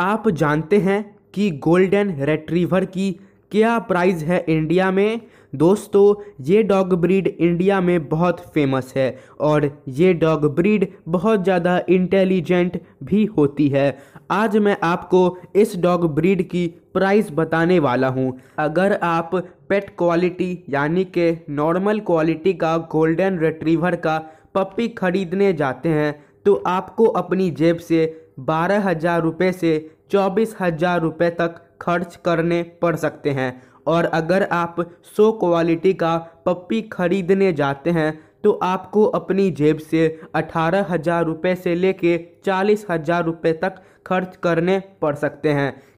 आप जानते हैं कि गोल्डन रेट्रीवर की क्या प्राइस है इंडिया में दोस्तों ये डॉग ब्रीड इंडिया में बहुत फेमस है और ये डॉग ब्रीड बहुत ज़्यादा इंटेलिजेंट भी होती है आज मैं आपको इस डॉग ब्रीड की प्राइस बताने वाला हूँ अगर आप पेट क्वालिटी यानी के नॉर्मल क्वालिटी का गोल्डन रेट्रीवर का पप्पी खरीदने जाते हैं तो आपको अपनी जेब से बारह हज़ार रुपये से चौबीस हज़ार रुपये तक खर्च करने पड़ सकते हैं और अगर आप सो क्वालिटी का पप्पी खरीदने जाते हैं तो आपको अपनी जेब से अठारह हज़ार रुपये से लेके चालीस हज़ार रुपये तक खर्च करने पड़ सकते हैं